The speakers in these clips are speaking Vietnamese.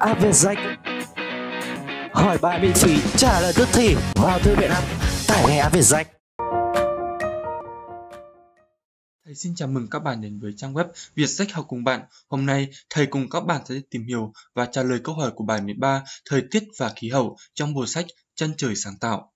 app Việt Danh Hỏi bài miễn phí, trả lời tức thì vào thư viện học. tải ngay app Việt Danh Thầy xin chào mừng các bạn đến với trang web Việt Sách Học Cùng Bạn. Hôm nay, thầy cùng các bạn sẽ tìm hiểu và trả lời câu hỏi của bài 13 Thời tiết và khí hậu trong bộ sách Chân trời sáng tạo.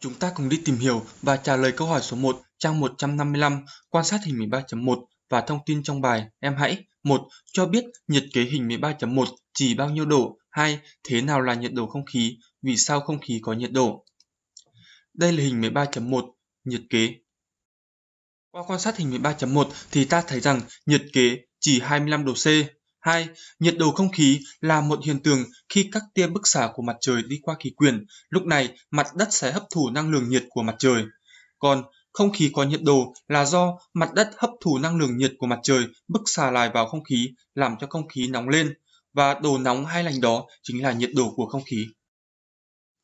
Chúng ta cùng đi tìm hiểu và trả lời câu hỏi số 1 trang 155 quan sát hình 13.1 và thông tin trong bài Em hãy 1. Cho biết nhiệt kế hình 13.1 chỉ bao nhiêu độ. 2. Thế nào là nhiệt độ không khí? Vì sao không khí có nhiệt độ? Đây là hình 13.1, nhiệt kế. Qua quan sát hình 13.1 thì ta thấy rằng nhiệt kế chỉ 25 độ C. 2. Nhiệt độ không khí là một hiện tượng khi các tia bức xạ của mặt trời đi qua khí quyển. Lúc này, mặt đất sẽ hấp thụ năng lượng nhiệt của mặt trời. Còn không khí có nhiệt độ là do mặt đất hấp thụ năng lượng nhiệt của mặt trời bức xả lại vào không khí, làm cho không khí nóng lên, và đồ nóng hay lạnh đó chính là nhiệt độ của không khí.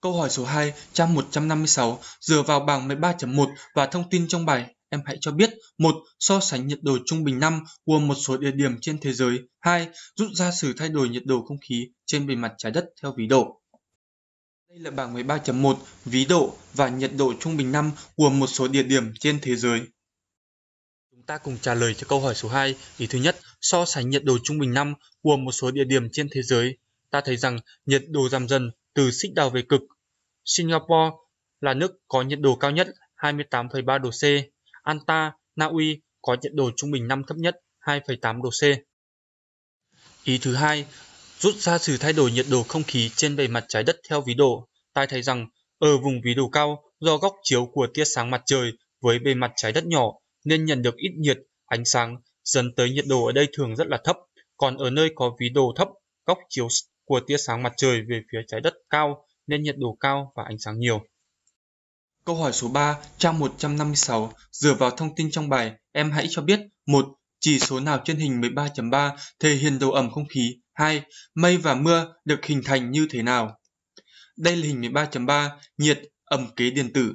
Câu hỏi số 2, trang 156, dựa vào bảng 13.1 và thông tin trong bài, em hãy cho biết một So sánh nhiệt độ trung bình năm của một số địa điểm trên thế giới. hai, Rút ra sự thay đổi nhiệt độ không khí trên bề mặt trái đất theo ví độ. Đây là bảng 13.1 ví độ và nhiệt độ trung bình năm của một số địa điểm trên thế giới. Chúng ta cùng trả lời cho câu hỏi số 2. Ý thứ nhất, so sánh nhiệt độ trung bình năm của một số địa điểm trên thế giới. Ta thấy rằng nhiệt độ giảm dần từ xích đào về cực. Singapore là nước có nhiệt độ cao nhất 28,3 độ C. Anta, Na Uy có nhiệt độ trung bình năm thấp nhất 2,8 độ C. Ý thứ hai, rút ra sự thay đổi nhiệt độ không khí trên bề mặt trái đất theo vĩ độ, ta thấy rằng ở vùng vĩ độ cao do góc chiếu của tia sáng mặt trời với bề mặt trái đất nhỏ nên nhận được ít nhiệt, ánh sáng dần tới nhiệt độ ở đây thường rất là thấp, còn ở nơi có vĩ độ thấp, góc chiếu của tia sáng mặt trời về phía trái đất cao nên nhiệt độ cao và ánh sáng nhiều. Câu hỏi số 3, trang 156, dựa vào thông tin trong bài, em hãy cho biết một Chỉ số nào trên hình 13.3 thể hiện độ ẩm không khí 2. Mây và mưa được hình thành như thế nào? Đây là hình 13.3 nhiệt ẩm kế điện tử.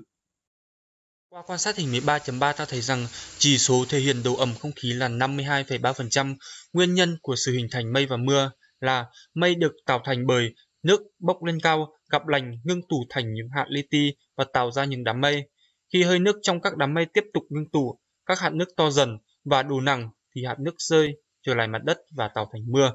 Qua quan sát hình 13.3 ta thấy rằng chỉ số thể hiện độ ẩm không khí là 52,3%. Nguyên nhân của sự hình thành mây và mưa là mây được tạo thành bởi nước bốc lên cao, gặp lành ngưng tụ thành những hạt li ti và tạo ra những đám mây. Khi hơi nước trong các đám mây tiếp tục ngưng tụ, các hạt nước to dần và đủ nặng thì hạt nước rơi trở lại mặt đất và tạo thành mưa.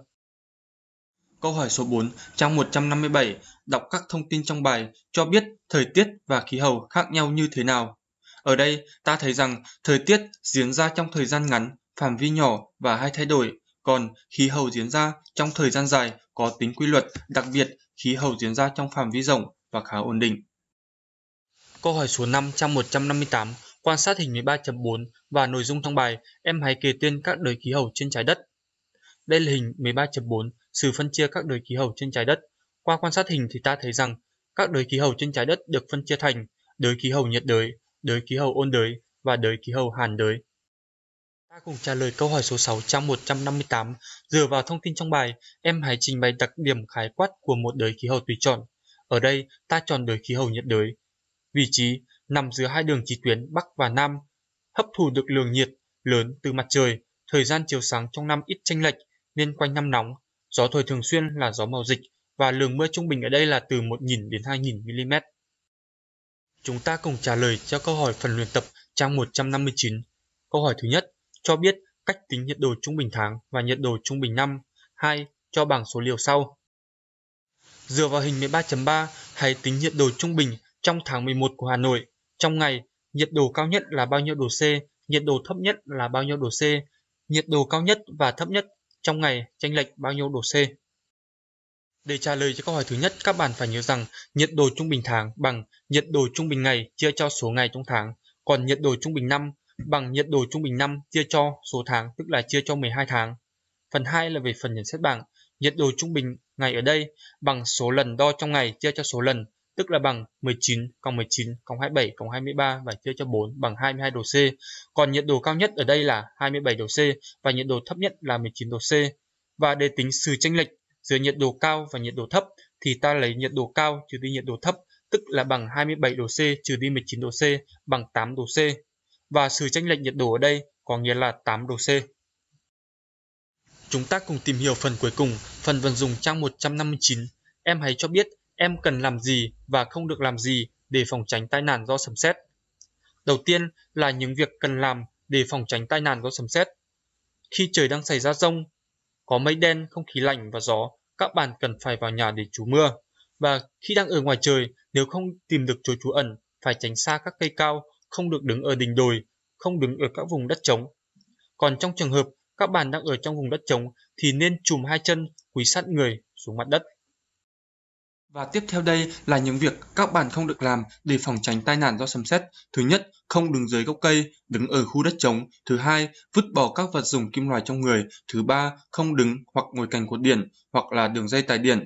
Câu hỏi số 4, trang 157, đọc các thông tin trong bài cho biết thời tiết và khí hậu khác nhau như thế nào. Ở đây, ta thấy rằng thời tiết diễn ra trong thời gian ngắn, phạm vi nhỏ và hay thay đổi, còn khí hậu diễn ra trong thời gian dài có tính quy luật, đặc biệt khí hậu diễn ra trong phạm vi rộng và khá ổn định. Câu hỏi số 5 trang 158, quan sát hình 13.4 và nội dung trong bài, em hãy kể tên các đời khí hậu trên trái đất. Đây là hình 13.4 sự phân chia các đời khí hậu trên trái đất. Qua quan sát hình thì ta thấy rằng các đới khí hậu trên trái đất được phân chia thành đới khí hậu nhiệt đới, đới khí hậu ôn đới và đới khí hậu hàn đới. Ta cùng trả lời câu hỏi số 6 trang 158 dựa vào thông tin trong bài, em hãy trình bày đặc điểm khái quát của một đới khí hậu tùy chọn. Ở đây, ta chọn đới khí hậu nhiệt đới. Vị trí nằm giữa hai đường chỉ tuyến Bắc và Nam, hấp thụ được lượng nhiệt lớn từ mặt trời, thời gian chiều sáng trong năm ít chênh lệch nên quanh năm nóng, Gió thổi thường xuyên là gió màu dịch và lượng mưa trung bình ở đây là từ 1.000 đến 2.000 mm. Chúng ta cùng trả lời cho câu hỏi phần luyện tập trang 159. Câu hỏi thứ nhất, cho biết cách tính nhiệt độ trung bình tháng và nhiệt độ trung bình năm. 2. Cho bảng số liệu sau. Dựa vào hình 13.3, hãy tính nhiệt độ trung bình trong tháng 11 của Hà Nội. Trong ngày, nhiệt độ cao nhất là bao nhiêu độ C, nhiệt độ thấp nhất là bao nhiêu độ C, nhiệt độ cao nhất và thấp nhất trong ngày chênh lệch bao nhiêu độ C. Để trả lời cho câu hỏi thứ nhất, các bạn phải nhớ rằng nhiệt độ trung bình tháng bằng nhiệt độ trung bình ngày chia cho số ngày trong tháng, còn nhiệt độ trung bình năm bằng nhiệt độ trung bình năm chia cho số tháng, tức là chia cho 12 tháng. Phần 2 là về phần nhận xét bảng, nhiệt độ trung bình ngày ở đây bằng số lần đo trong ngày chia cho số lần tức là bằng 19 cộng 19 cộng 27 cộng 23 và chia cho 4 bằng 22 độ C. Còn nhiệt độ cao nhất ở đây là 27 độ C và nhiệt độ thấp nhất là 19 độ C. Và để tính sự chênh lệch giữa nhiệt độ cao và nhiệt độ thấp thì ta lấy nhiệt độ cao trừ đi nhiệt độ thấp tức là bằng 27 độ C trừ đi 19 độ C bằng 8 độ C. Và sự chênh lệch nhiệt độ ở đây có nghĩa là 8 độ C. Chúng ta cùng tìm hiểu phần cuối cùng, phần vận dụng trang 159. Em hãy cho biết em cần làm gì và không được làm gì để phòng tránh tai nạn do sấm sét. Đầu tiên là những việc cần làm để phòng tránh tai nạn do sấm sét. Khi trời đang xảy ra rông, có mây đen, không khí lạnh và gió, các bạn cần phải vào nhà để trú mưa. Và khi đang ở ngoài trời, nếu không tìm được chỗ trú ẩn, phải tránh xa các cây cao, không được đứng ở đỉnh đồi, không đứng ở các vùng đất trống. Còn trong trường hợp các bạn đang ở trong vùng đất trống thì nên chùm hai chân, quỳ sát người xuống mặt đất. Và tiếp theo đây là những việc các bạn không được làm để phòng tránh tai nạn do sấm sét. Thứ nhất, không đứng dưới gốc cây, đứng ở khu đất trống. Thứ hai, vứt bỏ các vật dụng kim loại trong người. Thứ ba, không đứng hoặc ngồi cạnh cột điện hoặc là đường dây tải điện.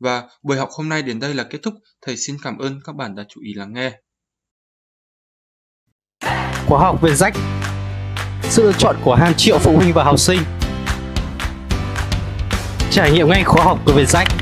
Và buổi học hôm nay đến đây là kết thúc. Thầy xin cảm ơn các bạn đã chú ý lắng nghe. Khóa học về rách Sự lựa chọn của hàng triệu phụ huynh và học sinh Trải nghiệm ngay khóa học của Việt Rách